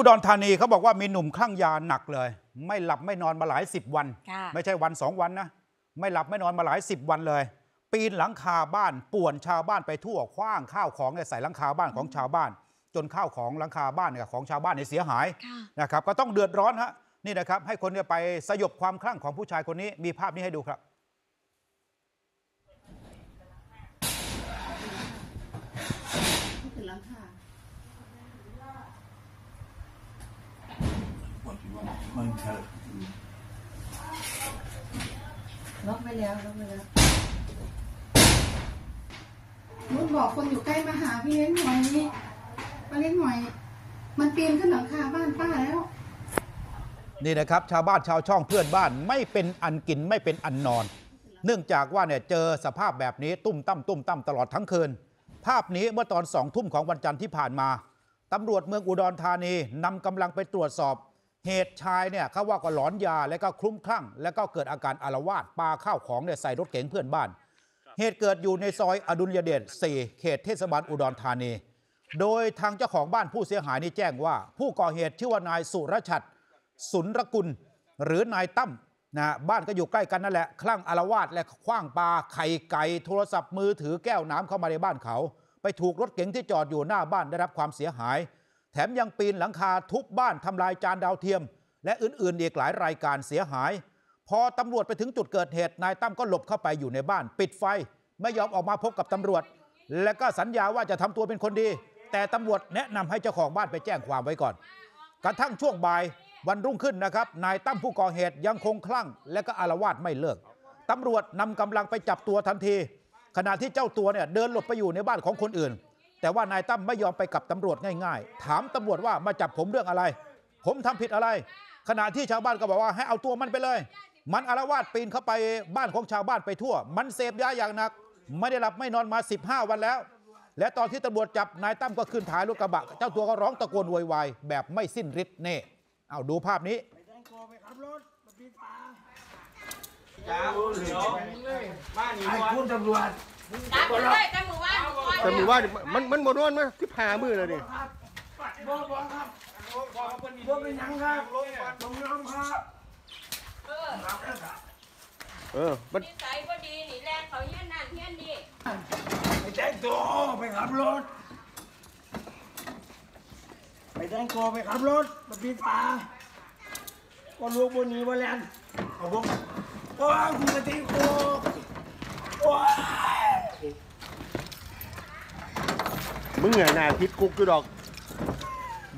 อุดรธานีเขาบอกว่ามีหนุ่มคลั่งยาหนักเลย ไม่หลับไม่นอนมาหลายสิบวัน ไม่ใช่วันสองวันนะ ไม่หลับไม่นอนมาหลายสิบวันเลย ปีนหลังคาบ้านป่วนชาวบ้านไปทั่วคว้างข้าวของใส่หลังคาบ้านของชาวบ้าน จนข้าวของหลังคาบ้านของชาวบ้านเนี่ยเสียหายนะครับ ก็ต้องเดือดร้อนฮะนี่นะครับให้คนเนี่ยไปสยบความคลั่งของผู้ชายคนนี้มีภาพนี้ให้ดูครับหลังคามันขาดล็อกไปแล้วล็อกไปแล้วนุชบอกคนอยู่ใกล้มาหาพี่เลี้ยงหน่อยนี่มาเลี้ยงหน่อย มันปีนขึ้นหลังคาบ้านป้าแล้ว นี่นะครับชาวบ้านชาวช่องเพื่อนบ้านไม่เป็นอันกิน ไม่เป็นอันนอน เนื่องจากว่าเนี่ยเจอสภาพแบบนี้ตุ้มตั้มตุ้มตั้มตลอดทั้งคืน ภาพนี้เมื่อตอนสองทุ่มของวันจันทร์ที่ผ่านมา ตำรวจเมืองอุดรธานีนำกำลังไปตรวจสอบเหตุชายเนี่ยเขาว่าก็หลอนยาแล้วก็คลุ้มคลั่ง แล้วก็เกิดอาการอารวาสปาข้าวของเนี่ยใส่รถเก๋งเพื่อนบ้าน เหตุเกิดอยู่ในซอยอดุลยเดช4เขตเทศบาลอุดรธานี โดยทางเจ้าของบ้านผู้เสียหายนี่แจ้งว่า ผู้ก่อเหตุชื่อว่านายสุรชัดสุนรกุลหรือนายตั้มนะบ้านก็อยู่ใกล้กันนั่นแหละคลั่งอารวาสและคว้างปลาไข่ไก่โทรศัพท์มือถือแก้วน้ำเข้ามาในบ้านเขา ไปถูกรถเก๋งที่จอดอยู่หน้าบ้านได้รับความเสียหายแถมยังปีนหลังคาทุบบ้านทำลายจานดาวเทียม และอื่น ๆ อีกหลายรายการเสียหาย พอตำรวจไปถึงจุดเกิดเหตุ นายตั้มก็หลบเข้าไปอยู่ในบ้าน ปิดไฟไม่ยอมออกมาพบกับตำรวจ และก็สัญญาว่าจะทำตัวเป็นคนดี แต่ตำรวจแนะนำให้เจ้าของบ้านไปแจ้งความไว้ก่อน กระทั่งช่วงบ่ายวันรุ่งขึ้นนะครับนายตั้มผู้ก่อเหตุยังคงคลั่ง และก็อารวาสไม่เลิกตำรวจนำกำลังไปจับตัวทันที ขณะที่เจ้าตัวเนี่ยเดินหลบไปอยู่ในบ้านของคนอื่นแต่ว่านายตั้มไม่ยอมไปกับตำรวจง่ายๆ ถามตำรวจว่ามาจับผมเรื่องอะไร ผมทำผิดอะไร ขณะที่ชาวบ้านก็บอกว่าให้เอาตัวมันไปเลย มันอารวาสปีนเข้าไปบ้านของชาวบ้านไปทั่ว มันเสพยาอย่างหนัก ไม่ได้หลับไม่นอนมา 15 วันแล้ว และตอนที่ตำรวจจับนายตั้มก็ขึ้นท้ายรถกระบะ เจ้าตัวก็ร้องตะโกนวอยวายแบบไม่สิ้นฤทธิ์เน่เอาดูภาพนี้จ้าเียวบ้านไอ้คุณตำรวจจมือว่าแต่มือว่านมันมันบนอนมาที่พามือเลยนี่รเปยังครับปัดงครับเออเออมันส่ยบดีนี่แรงเขาเฮี้ยนนั่นเฮี้ยนดีไปแจ้งตัวไปขับรถไปแจ้งตัวไปขับรถมีนปีตาก็ลูกบนนี้มาแลนเอาบ่โอ้ยกูจะตีกูโอ้ยมึงไงหน้าพิษคุกอยู่ดอก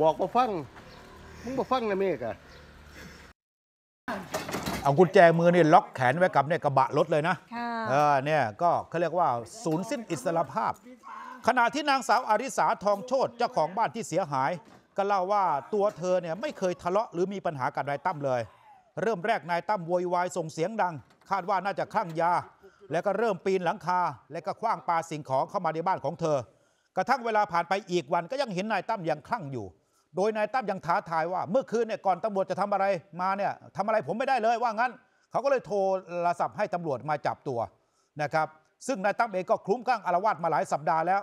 บอกมาฟัง มึงมาฟังนะเมฆอะเอากุญแจมือเนี่ยล็อกแขนไว้กับเนี่ยกระบะรถเลยนะะเออเนี่ยก็เขาเรียกว่าศูนย์สิ้นอิสรภาพ ขณะที่นางสาวอาริสาทองโชตเจ้าของบ้านที่เสียหาย ก็เล่าว่าตัวเธอเนี่ยไม่เคยทะเลาะหรือมีปัญหากับนายตั้มเลย เริ่มแรกนายตั้มโวยวายส่งเสียงดัง คาดว่าน่าจะคลั่งยาแล้วก็เริ่มปีนหลังคา และก็คว้างปาสิ่งของเข้ามาในบ้านของเธอกระทั่งเวลาผ่านไปอีกวันก็ยังเห็นนายตั้มยังคลั่งอยู่ โดยนายตั้มยังท้าทายว่า เมื่อคืนเนี่ยก่อนตำรวจจะทำอะไรมาเนี่ยทำอะไรผมไม่ได้เลยว่างั้น เขาก็เลยโทรศัพท์ให้ตำรวจมาจับตัวนะครับซึ่งนายตั้มเองก็คลุ้มคลั่งอารวาสมาหลายสัปดาห์แล้ว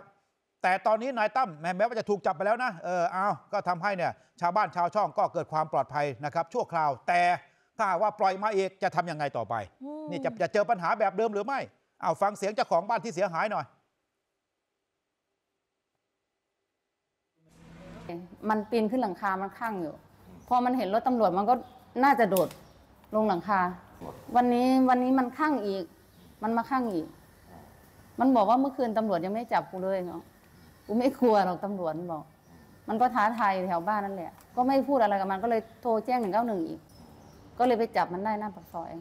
แต่ตอนนี้นายตั้มแม้ว่าจะถูกจับไปแล้วนะเออเอาก็ทำให้เนี่ย ชาวบ้านชาวช่องก็เกิดความปลอดภัยนะครับชั่วคราวแต่ถ้าว่าปล่อยมาเอกจะทํำยังไงต่อไปนี่จะจะเจอปัญหาแบบเดิมหรือไม่เอาฟังเสียงเจ้าของบ้านที่เสียหายหน่อยมันปีนขึ้นหลังคา มันข้างอยู่ พอมันเห็นรถตำรวจ มันก็น่าจะโดดลงหลังคา วันนี้วันนี้มันข้างอีก มันมาข้างอีก มันบอกว่าเมื่อคืนตำรวจยังไม่จับกูเลยเนาะกูไม่กลัวหรอกตำรวจบอก มันก็ท้าทายแถวบ้านนั่นแหละ ก็ไม่พูดอะไรกับมัน ก็เลยโทรแจ้งหนึ่งเก้าหนึ่งอีก ก็เลยไปจับมันได้หน้าปากซอย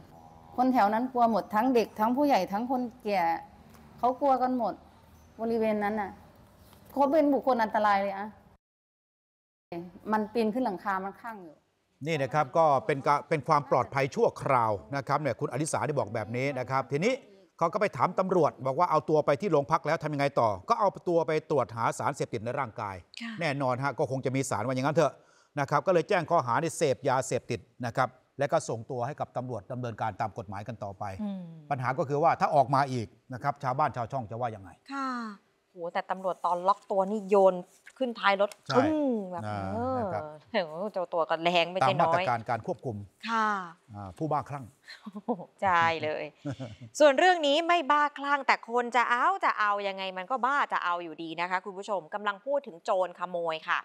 คนแถวนั้นกลัวหมดทั้งเด็กทั้งผู้ใหญ่ทั้งคนแก่ เขากลัวกันหมด บริเวณนั้นน่ะ เขาเป็นบุคคลอันตรายเลยอะมันปีนขึ้นหลังคา มันข้างอยู่ นี่นะครับก็เป็นกเป็นความปลอดภัยชั่วคราวนะครับเนี่ยคุณอลิสาได้บอกแบบนี้นะครับ ทีนี้เขาก็ไปถามตำรวจ บอกว่าเอาตัวไปที่โรงพักแล้วทำยังไงต่อ ก็เอาตัวไปตรวจหาสารเสพติดในร่างกาย แน่นอนฮะก็คงจะมีสารว่าอย่างนั้นเถอะนะครับก็เลยแจ้งข้อหาในเสพยาเสพติดนะครับและก็ส่งตัวให้กับตำรวจดำเนินการตามกฎหมายกันต่อไป ปัญหาก็คือว่าถ้าออกมาอีกนะครับชาวบ้านชาวช่องจะว่ายังไงค่ะแต่ตำรวจตอนล็อกตัวนี่โยนขึ้นท้ายรถพช่ป้งแบบเออเจ้าตัวก็แรงไม่ใช่มมาตรการการควบคุมค่ะผู้บ้าคลั่งใช่เลย ส่วนเรื่องนี้ไม่บ้าคลั่งแต่คนจะเอาจะเอายังไง มันก็บ้าจะเอาอยู่ดีนะคะคุณผู้ชมกำลังพูดถึงโจรขโมยค่ะ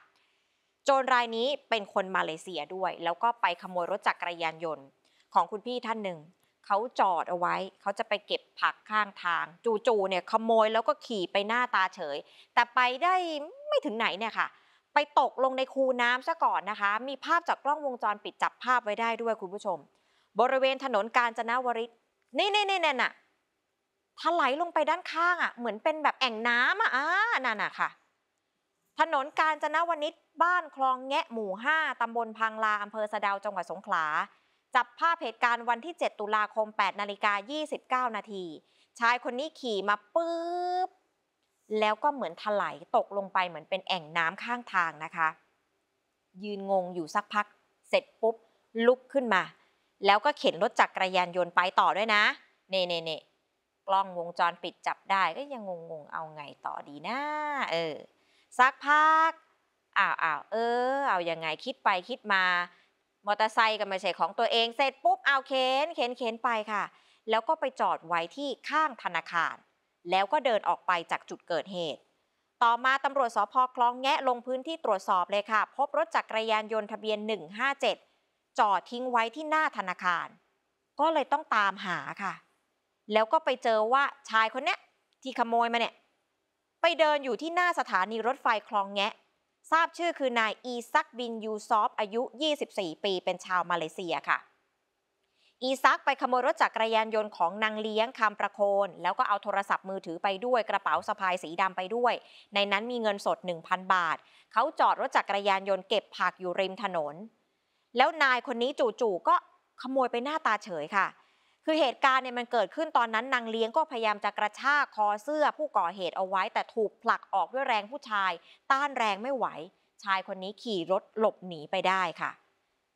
โจรรายนี้เป็นคนมาเลเซียด้วยแล้วก็ไปขโมยรถจักรยานยนต์ของคุณพี่ท่านหนึ่งเขาจอดเอาไว้ เขาจะไปเก็บผักข้างทาง จู่ๆเนี่ย ขโมยแล้วก็ขี่ไปหน้าตาเฉย แต่ไปได้ไม่ถึงไหนเนี่ยค่ะ ไปตกลงในคูน้ำซะก่อนนะคะมีภาพจากกล้องวงจรปิดจับภาพไว้ได้ด้วยคุณผู้ชม บริเวณถนนกาญจนวริศนี่นี่นี่น่นะถลายลงไปด้านข้างอ่ะ เหมือนเป็นแบบแอ่งน้ำอ่ะอ่านั่นน่ะค่ะถนนกาญจนวนิชบ้านคลองแงะหมู่5ตำบลพังลาอำเภอสะดาวจังหวัดสงขลาจับภาพเหตุการณ์วันที่ 7 ตุลาคม 8 นาฬิกา 29 นาที ชายคนนี้ขี่มาปุ๊บ แล้วก็เหมือนถลายตกลงไปเหมือนเป็นแอ่งน้ำข้างทางนะคะ ยืนงงอยู่สักพัก เสร็จปุ๊บลุกขึ้นมา แล้วก็เข็นรถจักรยานยนต์ไปต่อด้วยนะ เน่เน่เน่กล้องวงจรปิดจับได้ก็ยังงงๆเอาไงต่อดีนะเออ สักพัก อ้าวอ้าวเออ เอาอยัางไงคิดไปคิดมามอเตอร์ไซค์ก็ไม่ใช่ของตัวเองเสร็จปุ๊บเอาเข็นเข็นเข็นไปค่ะ แล้วก็ไปจอดไว้ที่ข้างธนาคาร แล้วก็เดินออกไปจากจุดเกิดเหตุ ต่อมาตำรวจสพคลองแงะลงพื้นที่ตรวจสอบเลยค่ะ พบรถจักรยานยนต์ทะเบียน 157 จอดทิ้งไว้ที่หน้าธนาคาร ก็เลยต้องตามหาค่ะ แล้วก็ไปเจอว่าชายคนนี้ที่ขโมยมาเนี่ยไปเดินอยู่ที่หน้าสถานีรถไฟคลองแงะทราบชื่อคือนายอีซักบินยูซอฟ อายุ 24 ปีเป็นชาวมาเลเซียค่ะอีซักไปขโมยรถจักรยานยนต์ของนางเลี้ยงคำประโคนแล้วก็เอาโทรศัพท์มือถือไปด้วยกระเป๋าสะพายสีดำไปด้วย ในนั้นมีเงินสด 1,000 บาท เขาจอดรถจักรยานยนต์เก็บผักอยู่ริมถนน แล้วนายคนนี้จู่ๆก็ขโมยไปหน้าตาเฉยค่ะคือเหตุการณ์เนี่ยมันเกิดขึ้นตอนนั้นนางเลี้ยงก็พยายามจะกระชากคอเสื้อผู้ก่อเหตุเอาไว้ แต่ถูกผลักออกด้วยแรงผู้ชาย ต้านแรงไม่ไหว ชายคนนี้ขี่รถหลบหนีไปได้ค่ะ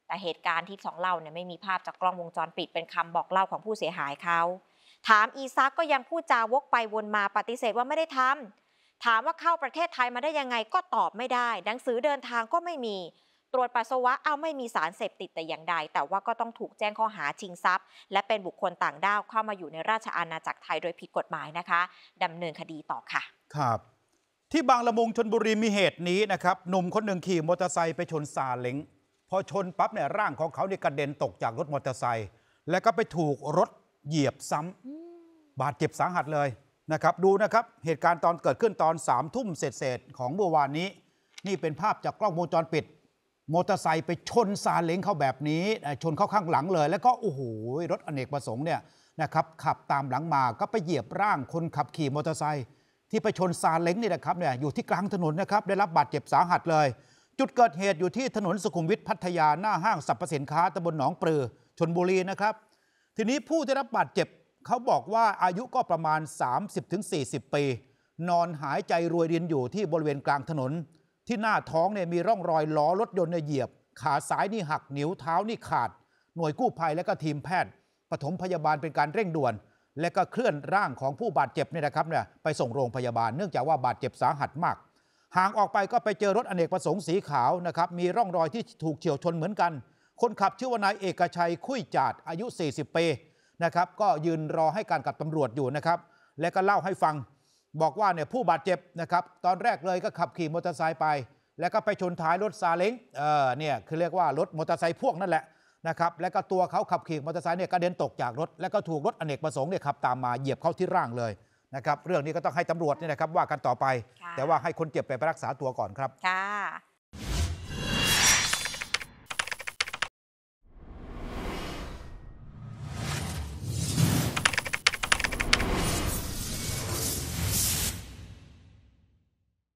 แต่เหตุการณ์ที่สองเล่าเนี่ยไม่มีภาพจากกล้องวงจรปิดเป็นคำบอกเล่าของผู้เสียหายเขา ถามอีซักก็ยังพูดจาวกไปวนมาปฏิเสธว่าไม่ได้ทำ ถามว่าเข้าประเทศไทยมาได้ยังไงก็ตอบไม่ได้หนังสือเดินทางก็ไม่มีตรวจปัสสาวะเอาไม่มีสารเสพติดแต่อย่างใด แต่ว่าก็ต้องถูกแจ้งข้อหาชิงทรัพย์ และเป็นบุคคลต่างด้าวเข้ามาอยู่ในราชอาณาจักรไทยโดยผิดกฎหมายนะคะดำเนินคดีต่อค่ะครับ ที่บางละมุงชนบุรีมีเหตุนี้นะครับหนุ่มคนหนึ่งขี่มอเตอร์ไซค์ไปชนซาเล้งพอชนปั๊บเนี่ยร่างของเขาเนี่ยกระเด็นตกจากรถมอเตอร์ไซค์แล้วก็ไปถูกรถเหยียบซ้ำ บาดเจ็บสาหัสเลยนะครับดูนะครับเหตุการณ์ตอนเกิดขึ้นตอน3ามทุ่มเศษของเมื่อวานนี้ นี่เป็นภาพจากกล้องวงจรปิดมอเตอร์ไซค์ไปชนซาเล้งเข้าแบบนี้ชนเข้าข้างหลังเลย แล้วก็ โอ้โหรถอเนกประสงค์เนี่ยนะครับขับตามหลังมาก็ไปเหยียบร่างคนขับขี่มอเตอร์ไซค์ที่ไปชนซาเล้งนี่นะครับเนี่ยอยู่ที่กลางถนนนะครับได้รับบาดเจ็บสาหัสเลย จุดเกิดเหตุอยู่ที่ถนนสุขุมวิทพัทยาหน้าห้างสรรพสินค้าตำบลหนองปลือ ชนบุรีนะครับทีนี้ผู้ได้รับบาดเจ็บเขาบอกว่าอายุก็ประมาณ 30-40 ปี นอนหายใจรวยรินอยู่ที่บริเวณกลางถนนที่หน้าท้องเนี่ยมีร่องรอยล้อรถยนต์เนี่ยเหยียบ ขาซ้ายนี่หักนิ้วเท้านี่ขาด หน่วยกู้ภัยและก็ทีมแพทย์ปฐมพยาบาลเป็นการเร่งด่วน และก็เคลื่อนร่างของผู้บาดเจ็บเนี่ยนะครับเนี่ยไปส่งโรงพยาบาลเนื่องจากว่าบาดเจ็บสาหัสมากห่างออกไปก็ไปเจอรถอเนกประสงค์สีขาวนะครับมีร่องรอยที่ถูกเฉียวชนเหมือนกัน คนขับชื่อว่านายเอกชัยคุ้ยจาดอายุ 40 ปีนะครับก็ยืนรอให้การกับตำรวจอยู่นะครับและก็เล่าให้ฟังบอกว่าเนี่ยผู้บาดเจ็บนะครับตอนแรกเลยก็ขับขี่มอเตอร์ไซค์ไป แล้วก็ไปชนท้ายรถซาเล้ง เออเนี่ยคือเรียกว่ารถมอเตอร์ไซค์พวกนั่นแหละนะครับแล้วก็ตัวเขาขับขี่มอเตอร์ไซค์เนี่ยกระเด็นตกจากรถแล้วก็ถูกรถอเนกประสงค์เนี่ยขับตามมาเหยียบเข้าที่ร่างเลยนะครับเรื่องนี้ก็ต้องให้ตำรวจเนี่ยนะครับว่ากันต่อไป แต่ว่าให้คนเจ็บไปรักษาตัวก่อนครับค่ะ